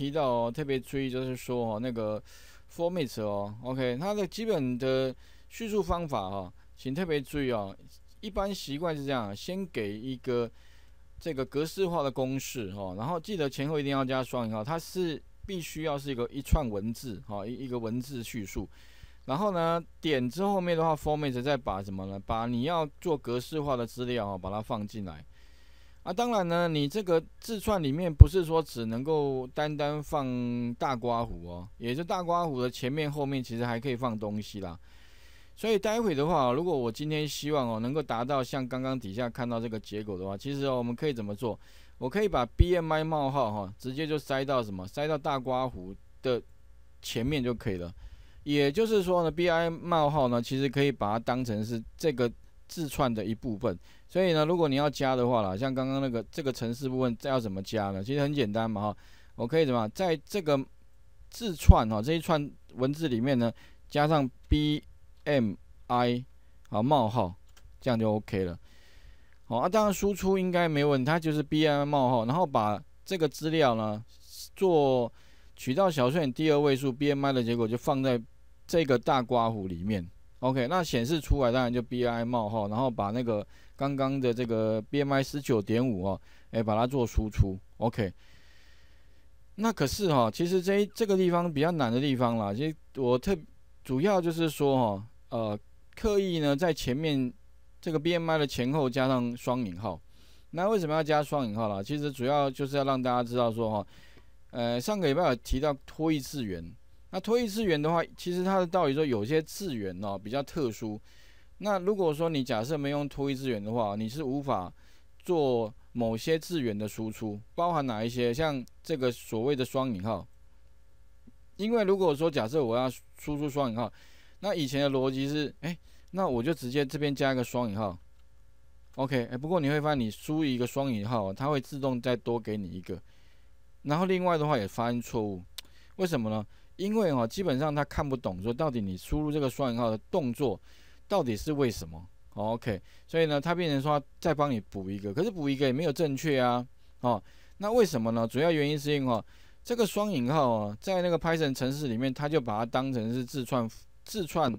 提到哦，特别注意就是说哦，那个 format 哦，OK，它的基本的叙述方法哦，请特别注意哦。一般习惯是这样，先给一个这个格式化的公式哈，然后记得前后一定要加双引号，它是必须要是一个一串文字哈，一一个文字叙述。然后呢，点之后面的话，format 再把什么呢？把你要做格式化的资料哦，把它放进来。啊，当然呢，你这个字串里面不是说只能够单单放大刮胡哦，也就大刮胡的前面后面其实还可以放东西啦。所以待会的话，如果我今天希望哦能够达到像刚刚底下看到这个结果的话，其实哦我们可以怎么做？我可以把 BMI 冒号哈直接就塞到什么塞到大刮胡的前面就可以了。也就是说呢，BMI 冒号呢其实可以把它当成是这个。自串的一部分，所以呢，如果你要加的话啦，像刚刚那个这个城市部分再要怎么加呢？其实很简单嘛哈，我可以怎么在这个自串哈这一串文字里面呢，加上 BMI 好冒号，这样就 OK 了。好啊，当然输出应该没问题，它就是 BMI 冒号，然后把这个资料呢做取到小数点第二位数 BMI 的结果就放在这个大括弧里面。OK，那显示出来当然就 b i 冒号，然后把那个刚刚的这个 BMI 十九点五哦，哎把它做输出。OK，那可是哈，其实这这个地方比较难的地方啦，其实我特主要就是说哈，呃，刻意呢在前面这个 BMI 的前后加上双引号。那为什么要加双引号啦？其实主要就是要让大家知道说哈，呃，上个礼拜有提到脱一次元。那脱义次元的话，其实它的道理说有些资元哦比较特殊。那如果说你假设没用脱义次元的话，你是无法做某些资元的输出，包含哪一些？像这个所谓的双引号。因为如果说假设我要输出双引号，那以前的逻辑是，哎，那我就直接这边加一个双引号，OK。哎，不过你会发现你输一个双引号，它会自动再多给你一个。然后另外的话也发生错误，为什么呢？因为哦，基本上他看不懂说到底你输入这个双引号的动作到底是为什么，OK？所以呢，他变成说再帮你补一个，可是补一个也没有正确啊，哦，那为什么呢？主要原因是因为哦，这个双引号啊，在那个 Python 程式里面，它就把它当成是自串自串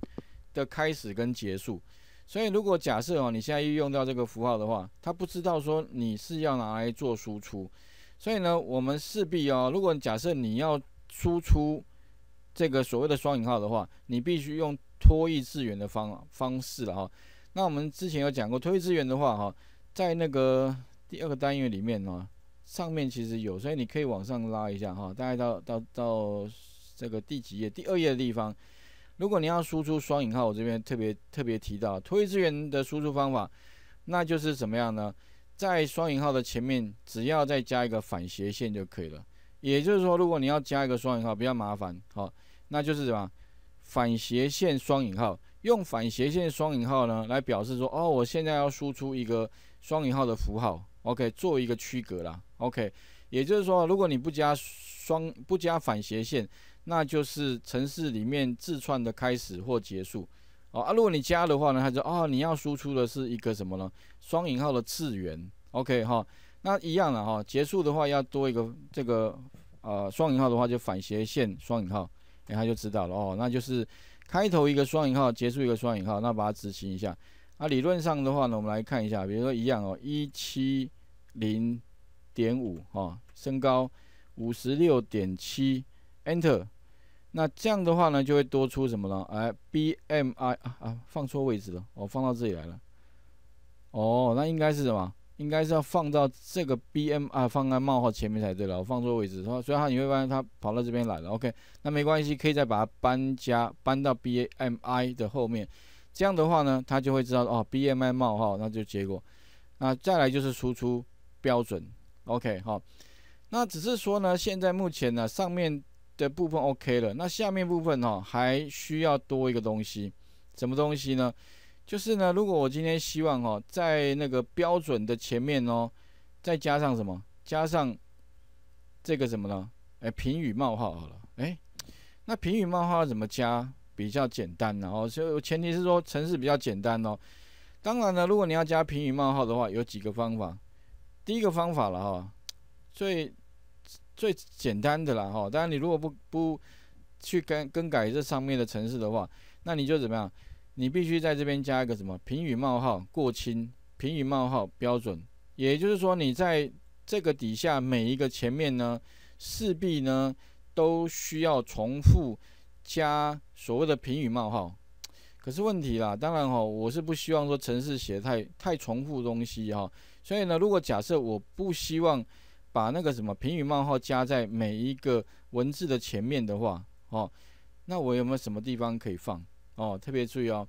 的开始跟结束，所以如果假设哦，你现在用到这个符号的话，它不知道说你是要拿来做输出，所以呢，我们势必哦，如果假设你要输出这个所谓的双引号的话，你必须用脱义资源的方方式了哈。那我们之前有讲过脱义资源的话哈，在那个第二个单元里面呢，上面其实有，所以你可以往上拉一下哈，大概到到到这个第几页第二页的地方。如果你要输出双引号，我这边特别特别提到脱义资源的输出方法，那就是怎么样呢？在双引号的前面，只要再加一个反斜线就可以了。也就是说，如果你要加一个双引号，比较麻烦，好，那就是什么？反斜线双引号，用反斜线双引号呢来表示说，哦，我现在要输出一个双引号的符号，OK，做一个区隔啦，OK。也就是说，如果你不加双，不加反斜线，那就是城市里面自串的开始或结束，哦啊，如果你加的话呢，它就哦，你要输出的是一个什么呢？双引号的次元，OK 哈。那一样了哈，结束的话要多一个这个呃双引号的话就反斜线双引号，等下就知道了哦，那就是开头一个双引号，结束一个双引号，那把它执行一下。那理论上的话呢，我们来看一下，比如说一样哦，一七零点五哈，身高五十六点七，enter，那这样的话呢就会多出什么呢？哎，BMI 啊啊放错位置了，哦放到这里来了，哦那应该是什么？应该是要放到这个 B M 啊，放在冒号前面才对了，放错位置，然后所以它你会发现它跑到这边来了。OK，那没关系，可以再把它搬家搬到 B M I 的后面，这样的话呢，它就会知道哦 B M I 冒号，那就结果。那再来就是输出标准，OK 好，那只是说呢，现在目前呢上面的部分 OK 了，那下面部分哈还需要多一个东西，什么东西呢？就是呢，如果我今天希望哦，在那个标准的前面哦，再加上什么？加上这个什么呢？哎，评语冒号好了。哎，那评语冒号怎么加？比较简单呢哦，就前提是说程式比较简单哦。当然呢，如果你要加评语冒号的话，有几个方法。第一个方法了哈，最最简单的啦哈。当然，你如果不不去更更改这上面的程式的话，那你就怎么样？你必须在这边加一个什么评语冒号过轻，评语冒号标准，也就是说，你在这个底下每一个前面呢，势必呢都需要重复加所谓的评语冒号。可是问题啦，当然哦，我是不希望说城市写太太重复东西哈，所以呢，如果假设我不希望把那个什么评语冒号加在每一个文字的前面的话，哦，那我有没有什么地方可以放？哦，特别注意哦。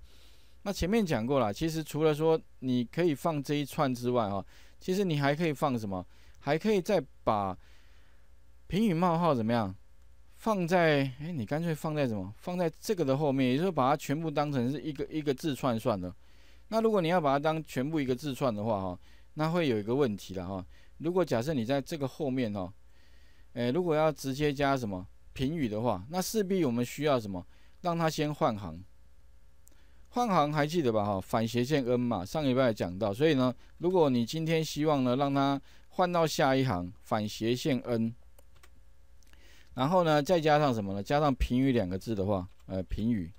那前面讲过了，其实除了说你可以放这一串之外啊，其实你还可以放什么？还可以再把评语冒号怎么样放在？哎，你干脆放在什么？放在这个的后面，也就是说把它全部当成是一个一个字串算了。那如果你要把它当全部一个字串的话哈，那会有一个问题了哈。如果假设你在这个后面哦，哎，如果要直接加什么评语的话，那势必我们需要什么？让它先换行。换行还记得吧？哈，反斜线 n 嘛，上礼拜也讲到。所以呢，如果你今天希望呢，让它换到下一行，反斜线 n，然后呢，再加上什么呢？加上平语两个字的话，呃，平语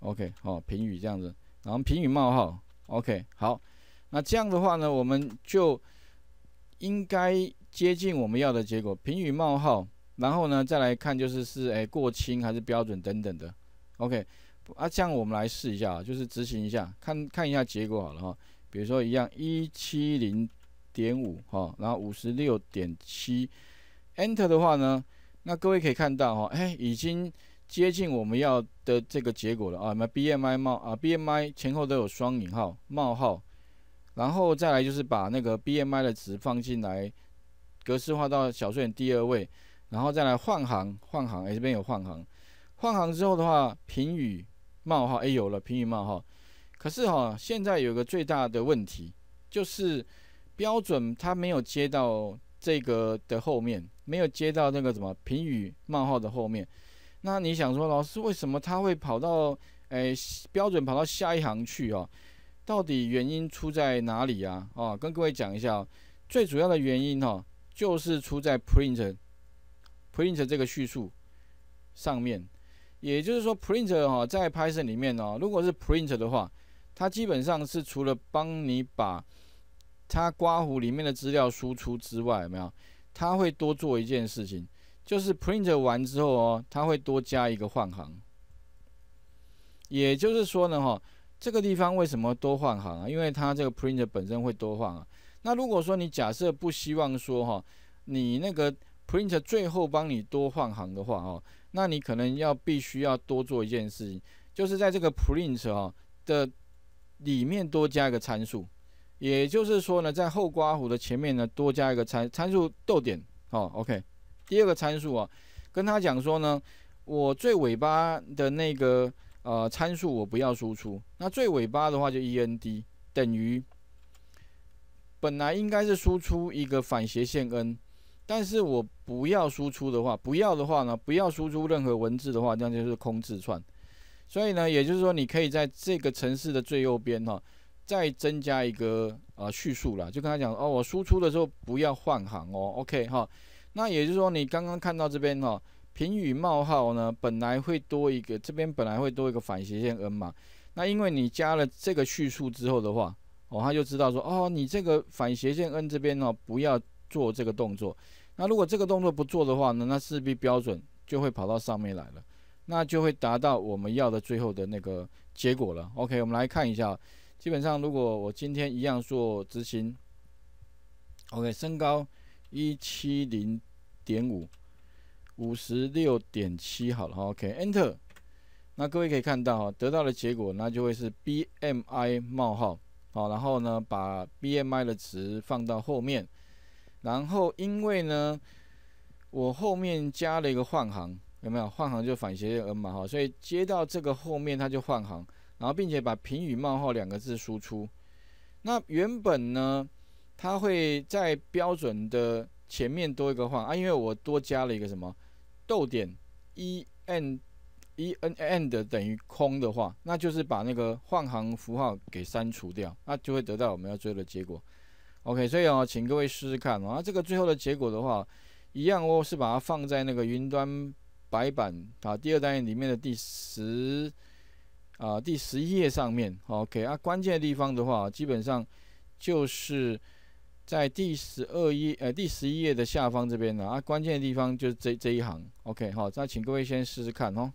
，OK，好，平语这样子，然后平语冒号，OK，好。那这样的话呢，我们就应该接近我们要的结果。平语冒号，然后呢，再来看就是是哎过轻还是标准等等的，OK。啊，这样我们来试一下，就是执行一下，看看一下结果好了哈。比如说一样，一七零点五哈，然后五十六点七，Enter 的话呢，那各位可以看到哈，哎，已经接近我们要的这个结果了啊。那 BMI 冒啊，BMI 前后都有双引号冒号，然后再来就是把那个 BMI 的值放进来，格式化到小数点第二位，然后再来换行换行，哎，这边有换行，换行之后的话，评语。冒号，哎，有了，评语冒号，可是哈，现在有个最大的问题，就是标准它没有接到这个的后面，没有接到那个什么评语冒号的后面。那你想说，老师为什么他会跑到，哎，标准跑到下一行去啊？到底原因出在哪里啊？啊，跟各位讲一下，最主要的原因哦，就是出在 p r i n t p r i n t 这个叙述上面。也就是说，print 哈，在 Python 里面哦，如果是 print 的话，它基本上是除了帮你把它刮胡里面的资料输出之外，有没有？它会多做一件事情，就是 print 完之后哦，它会多加一个换行。也就是说呢，哈，这个地方为什么多换行啊？因为它这个 print 本身会多换啊。那如果说你假设不希望说哈，你那个 print 最后帮你多换行的话，哦，那你可能要必须要多做一件事情，就是在这个 print 啊的里面多加一个参数，也就是说呢，在后刮胡的前面呢多加一个参参数逗点哦，OK。第二个参数啊，跟他讲说呢，我最尾巴的那个呃参数我不要输出，那最尾巴的话就 end 等于本来应该是输出一个反斜线 n。但是我不要输出的话，不要的话呢，不要输出任何文字的话，那就是空字串。所以呢，也就是说，你可以在这个城市的最右边哈，再增加一个呃叙述啦，就跟他讲哦，我输出的时候不要换行哦，OK 哈。那也就是说，你刚刚看到这边哈，频语冒号呢，本来会多一个，这边本来会多一个反斜线 n 嘛。那因为你加了这个叙述之后的话，哦，他就知道说哦，你这个反斜线 n 这边呢，不要做这个动作。那如果这个动作不做的话呢？那势必标准就会跑到上面来了，那就会达到我们要的最后的那个结果了。OK，我们来看一下，基本上如果我今天一样做执行，OK，身高一七零点五，五十六点七好了，OK，Enter。那各位可以看到，得到的结果那就会是 BMI 冒号，好，然后呢把 BMI 的值放到后面。然后，因为呢，我后面加了一个换行，有没有换行就反斜 n 嘛哈，所以接到这个后面，它就换行，然后并且把平语冒号两个字输出。那原本呢，它会在标准的前面多一个换啊，因为我多加了一个什么逗点 e n e n n 的等于空的话，那就是把那个换行符号给删除掉，那就会得到我们要追的结果。OK，所以啊，请各位试试看。啊，这个最后的结果的话，一样哦，是把它放在那个云端白板啊，第二单元里面的第十啊第十一页上面。OK，啊，关键的地方的话，基本上就是在第十二页呃第十一页的下方这边呢。啊，关键的地方就是这这一行。OK，好，那请各位先试试看哦。